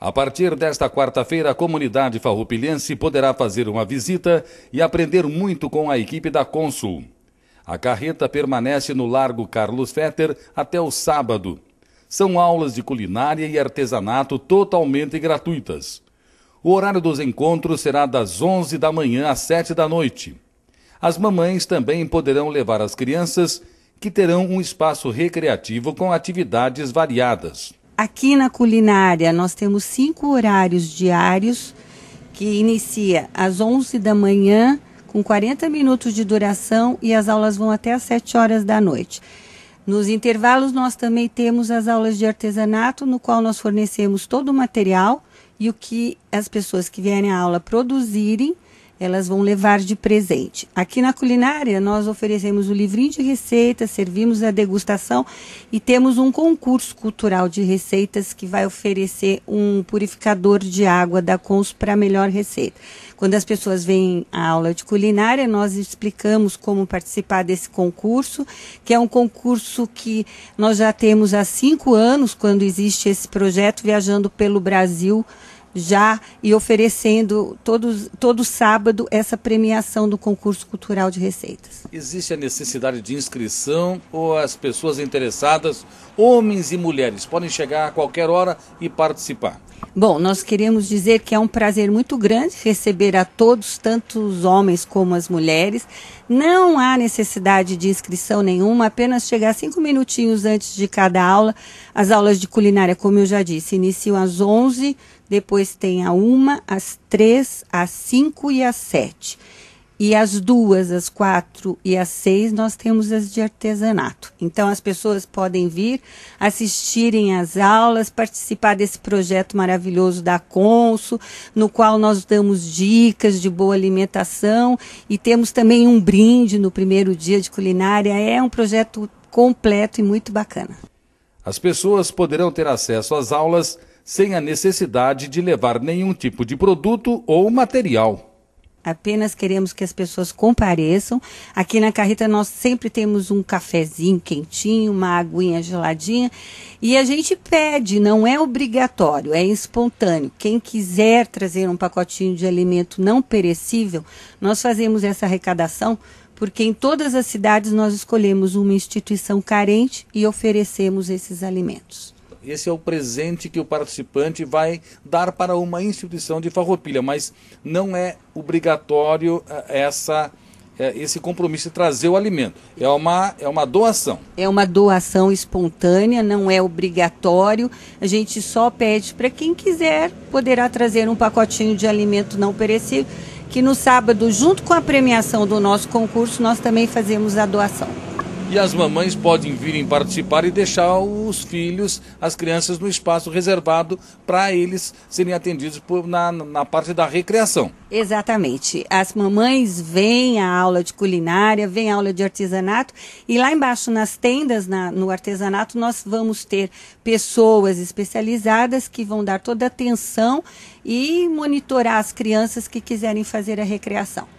A partir desta quarta-feira, a comunidade farroupilhense poderá fazer uma visita e aprender muito com a equipe da Consul. A carreta permanece no Largo Carlos Fetter até o sábado. São aulas de culinária e artesanato totalmente gratuitas. O horário dos encontros será das 11 da manhã às 7 da noite. As mamães também poderão levar as crianças, que terão um espaço recreativo com atividades variadas. Aqui na culinária, nós temos cinco horários diários, que inicia às 11 da manhã, com 40 minutos de duração, e as aulas vão até às 7 horas da noite. Nos intervalos, nós também temos as aulas de artesanato, no qual nós fornecemos todo o material e o que as pessoas que vierem à aula produzirem, elas vão levar de presente. Aqui na culinária, nós oferecemos o livrinho de receitas, servimos a degustação e temos um concurso cultural de receitas que vai oferecer um purificador de água da Cons para a melhor receita. Quando as pessoas vêm à aula de culinária, nós explicamos como participar desse concurso, que é um concurso que nós já temos há cinco anos, quando existe esse projeto, viajando pelo Brasil já e oferecendo todos, todo sábado essa premiação do concurso cultural de receitas. Existe a necessidade de inscrição ou as pessoas interessadas, homens e mulheres, podem chegar a qualquer hora e participar? Bom, nós queremos dizer que é um prazer muito grande receber a todos, tanto os homens como as mulheres. Não há necessidade de inscrição nenhuma, apenas chegar cinco minutinhos antes de cada aula. As aulas de culinária, como eu já disse, iniciam às 11 depois tem a uma, as três, as cinco e as sete. E as duas, as quatro e as seis, nós temos as de artesanato. Então, as pessoas podem vir assistirem às aulas, participar desse projeto maravilhoso da Consul, no qual nós damos dicas de boa alimentação e temos também um brinde no primeiro dia de culinária. É um projeto completo e muito bacana. As pessoas poderão ter acesso às aulas sem a necessidade de levar nenhum tipo de produto ou material. Apenas queremos que as pessoas compareçam. Aqui na carreta nós sempre temos um cafezinho quentinho, uma aguinha geladinha. E a gente pede, não é obrigatório, é espontâneo. Quem quiser trazer um pacotinho de alimento não perecível, nós fazemos essa arrecadação, porque em todas as cidades nós escolhemos uma instituição carente e oferecemos esses alimentos. Esse é o presente que o participante vai dar para uma instituição de farroupilha, mas não é obrigatório eh, essa eh, esse compromisso de trazer o alimento. É uma, é uma doação. É uma doação espontânea, não é obrigatório. A gente só pede para quem quiser, poderá trazer um pacotinho de alimento não perecível, que no sábado, junto com a premiação do nosso concurso, nós também fazemos a doação e as mamães podem virem participar e deixar os filhos, as crianças, no espaço reservado para eles serem atendidos por, na, na parte da recreação. Exatamente. As mamães vêm à aula de culinária, vêm à aula de artesanato e lá embaixo nas tendas, na, no artesanato, nós vamos ter pessoas especializadas que vão dar toda a atenção e monitorar as crianças que quiserem fazer a recreação.